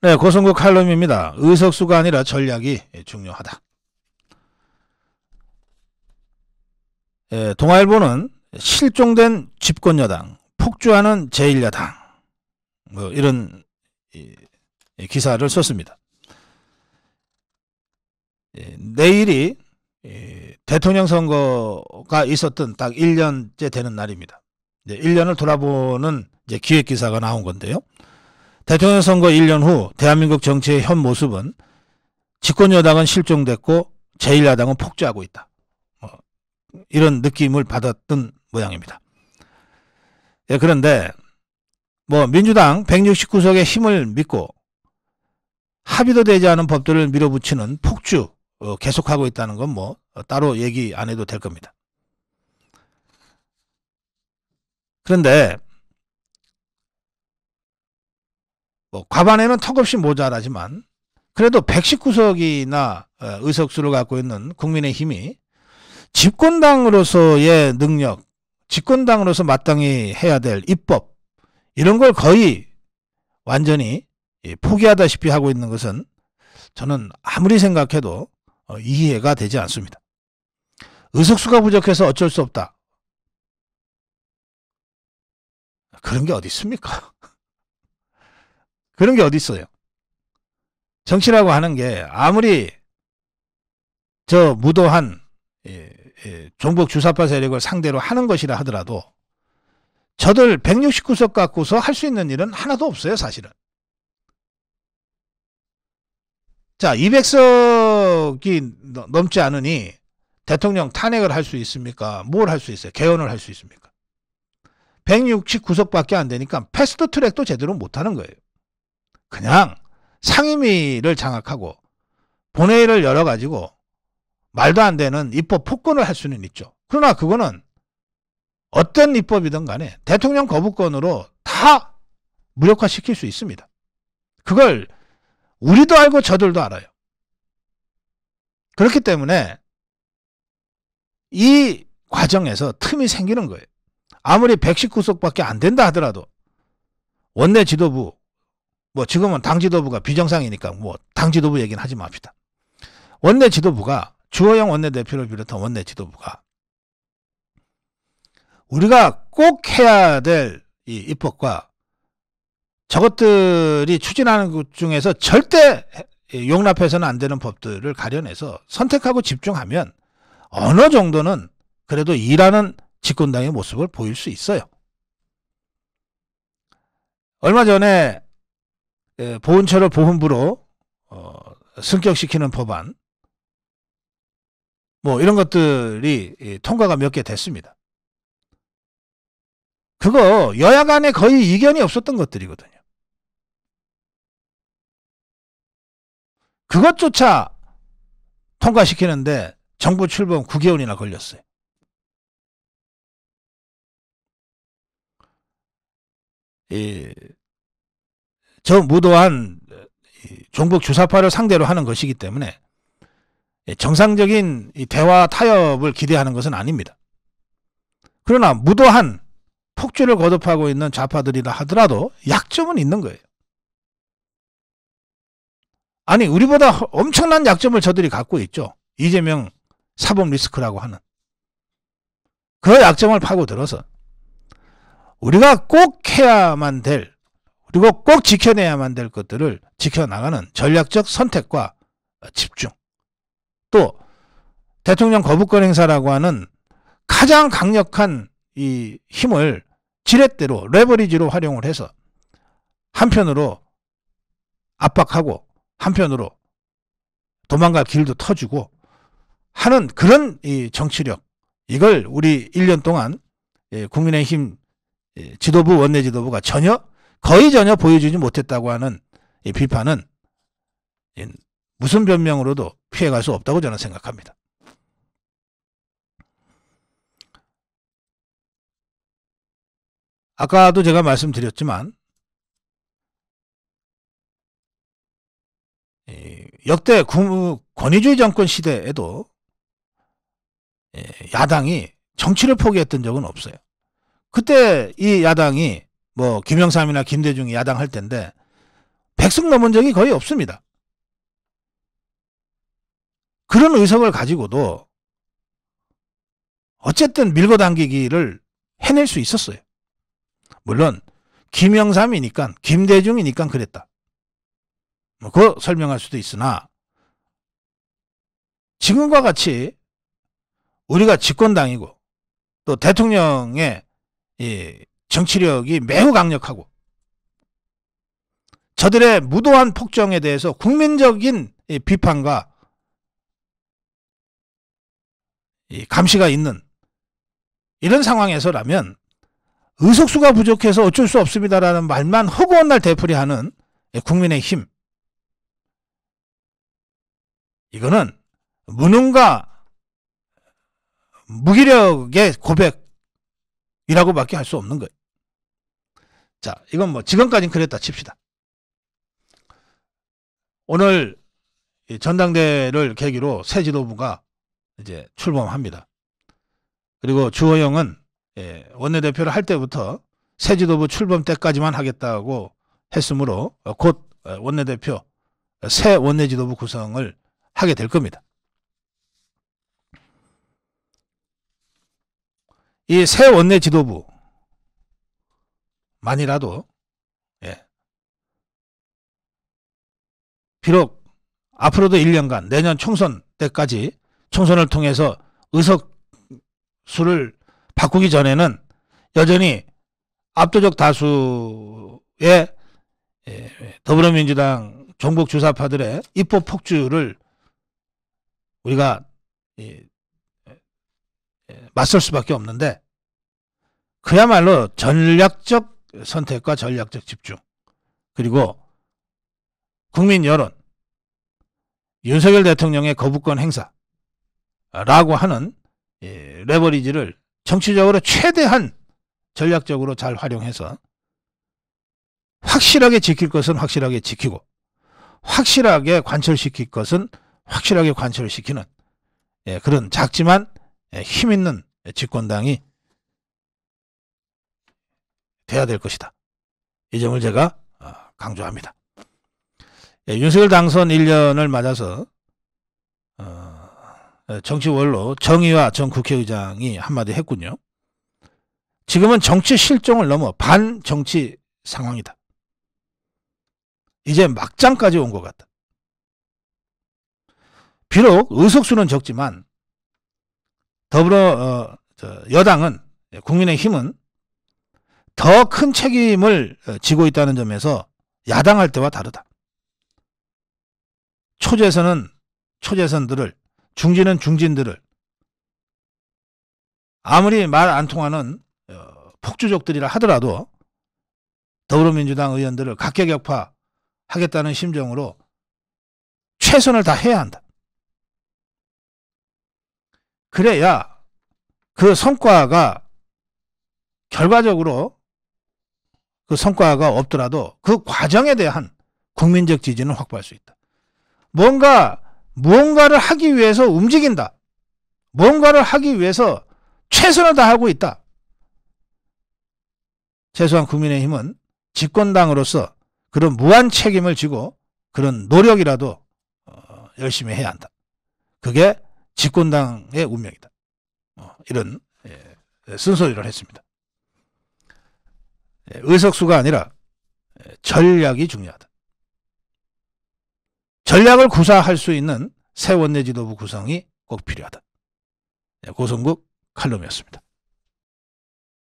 네, 고성구 칼럼입니다. 의석수가 아니라 전략이 중요하다. 예, 동아일보는 실종된 집권여당, 폭주하는 제1야당 뭐 이런 이, 기사를 썼습니다. 예, 내일이 예, 대통령 선거가 있었던 딱 1년째 되는 날입니다. 이제 1년을 돌아보는 이제 기획기사가 나온 건데요. 대통령 선거 1년 후 대한민국 정치의 현 모습은 집권 여당은 실종됐고 제1야당은 폭주하고 있다. 뭐 이런 느낌을 받았던 모양입니다. 예, 그런데 뭐 민주당 169석의 힘을 믿고 합의도 되지 않은 법들을 밀어붙이는 폭주 어, 계속하고 있다는 건 뭐 따로 얘기 안 해도 될 겁니다. 그런데 뭐 과반에는 턱없이 모자라지만 그래도 119석이나 어, 의석수를 갖고 있는 국민의힘이 집권당으로서의 능력, 집권당으로서 마땅히 해야 될 입법 이런 걸 거의 완전히 예, 포기하다시피 하고 있는 것은 저는 아무리 생각해도 어, 이해가 되지 않습니다. 의석수가 부족해서 어쩔 수 없다. 그런 게 어디 있습니까? 그런 게 어디 있어요? 정치라고 하는 게 아무리 저 무도한 예, 예, 종북 주사파 세력을 상대로 하는 것이라 하더라도 저들 169석 갖고서 할 수 있는 일은 하나도 없어요 사실은. 자 200석이 넘지 않으니 대통령 탄핵을 할 수 있습니까? 뭘 할 수 있어요? 개헌을 할 수 있습니까? 169석밖에 안 되니까 패스트 트랙도 제대로 못하는 거예요. 그냥 상임위를 장악하고 본회의를 열어가지고 말도 안 되는 입법 폭권을 할 수는 있죠. 그러나 그거는 어떤 입법이든 간에 대통령 거부권으로 다 무력화시킬 수 있습니다. 그걸 우리도 알고 저들도 알아요. 그렇기 때문에 이 과정에서 틈이 생기는 거예요. 아무리 119석밖에 안 된다 하더라도 원내 지도부 뭐 지금은 당 지도부가 비정상이니까 뭐 당 지도부 얘기는 하지 맙시다. 원내 지도부가 주호영 원내대표를 비롯한 원내 지도부가 우리가 꼭 해야 될 이 입법과 저것들이 추진하는 것 중에서 절대 용납해서는 안 되는 법들을 가려내서 선택하고 집중하면 어느 정도는 그래도 일하는 집권당의 모습을 보일 수 있어요. 얼마 전에 예, 보훈처를 보훈부로 어, 승격시키는 법안 뭐 이런 것들이 예, 통과가 몇 개 됐습니다. 그거 여야 간에 거의 이견이 없었던 것들이거든요. 그것조차 통과시키는데 정부 출범 9개월이나 걸렸어요. 이저 무도한 종북 주사파를 상대로 하는 것이기 때문에 예, 정상적인 대화 타협을 기대하는 것은 아닙니다. 그러나 무도한 폭주를 거듭하고 있는 좌파들이라 하더라도 약점은 있는 거예요. 아니 우리보다 엄청난 약점을 저들이 갖고 있죠. 이재명 사법 리스크라고 하는 그 약점을 파고들어서 우리가 꼭 해야만 될 그리고 꼭 지켜내야만 될 것들을 지켜나가는 전략적 선택과 집중. 또 대통령 거부권 행사라고 하는 가장 강력한 이 힘을 지렛대로 레버리지로 활용을 해서 한편으로 압박하고 한편으로 도망갈 길도 터주고 하는 그런 이 정치력 이걸 우리 1년 동안 예, 국민의힘 예, 지도부 원내 지도부가 전혀 거의 전혀 보여주지 못했다고 하는 이 비판은 무슨 변명으로도 피해갈 수 없다고 저는 생각합니다. 아까도 제가 말씀드렸지만 역대 권위주의 정권 시대에도 야당이 정치를 포기했던 적은 없어요. 그때 이 야당이 뭐 김영삼이나 김대중이 야당 할텐데 백승 넘은 적이 거의 없습니다. 그런 의석을 가지고도 어쨌든 밀고 당기기를 해낼 수 있었어요. 물론 김영삼이니까 김대중이니까 그랬다. 뭐그 설명할 수도 있으나 지금과 같이 우리가 집권당이고 또 대통령의 이 정치력이 매우 강력하고 저들의 무도한 폭정에 대해서 국민적인 비판과 감시가 있는 이런 상황에서라면 의석수가 부족해서 어쩔 수 없습니다라는 말만 허구한 날 되풀이하는 국민의 힘. 이거는 무능과 무기력의 고백이라고밖에 할 수 없는 거예요. 자, 이건 뭐 지금까지는 그랬다 칩시다. 오늘 전당대회를 계기로 새 지도부가 이제 출범합니다. 그리고 주호영은 예, 원내대표를 할 때부터 새 지도부 출범 때까지만 하겠다고 했으므로 곧 원내대표 새 원내지도부 구성을 하게 될 겁니다. 이 새 원내지도부 만이라도 예. 비록 앞으로도 1년간 내년 총선 때까지 총선을 통해서 의석수를 바꾸기 전에는 여전히 압도적 다수의 예, 더불어민주당 종북 주사파들의 입법 폭주를 우리가 예, 맞설 수밖에 없는데 그야말로 전략적 선택과 전략적 집중 그리고 국민 여론 윤석열 대통령의 거부권 행사라고 하는 예, 레버리지를 정치적으로 최대한 전략적으로 잘 활용해서 확실하게 지킬 것은 확실하게 지키고 확실하게 관철시킬 것은 확실하게 관철시키는 예, 그런 작지만 예, 힘있는 집권당이 해야 될 것이다. 이 점을 제가 어, 강조합니다. 예, 윤석열 당선 1년을 맞아서 어, 예, 정치월로 정의와 전 국회의장이 한마디 했군요. 지금은 정치 실종을 넘어 반정치 상황이다. 이제 막장까지 온 것 같다. 비록 의석수는 적지만 더불어 어, 여당은 예, 국민의힘은 더큰 책임을 어, 지고 있다는 점에서 야당할 때와 다르다. 초재선은 초재선들을, 중진은 중진들을 아무리 말 안 통하는 어, 폭주족들이라 하더라도 더불어민주당 의원들을 각계격파 하겠다는 심정으로 최선을 다해야 한다. 그래야 그 성과가 결과적으로 그 성과가 없더라도 그 과정에 대한 국민적 지지는 확보할 수 있다. 뭔가 무언가를 하기 위해서 움직인다. 뭔가를 하기 위해서 최선을 다하고 있다. 최소한 국민의힘은 집권당으로서 그런 무한 책임을 지고 그런 노력이라도 어, 열심히 해야 한다. 그게 집권당의 운명이다. 어, 이런 예, 순서를 했습니다. 의석수가 아니라 전략이 중요하다. 전략을 구사할 수 있는 새 원내지도부 구성이 꼭 필요하다. 예, 고성국 칼럼이었습니다.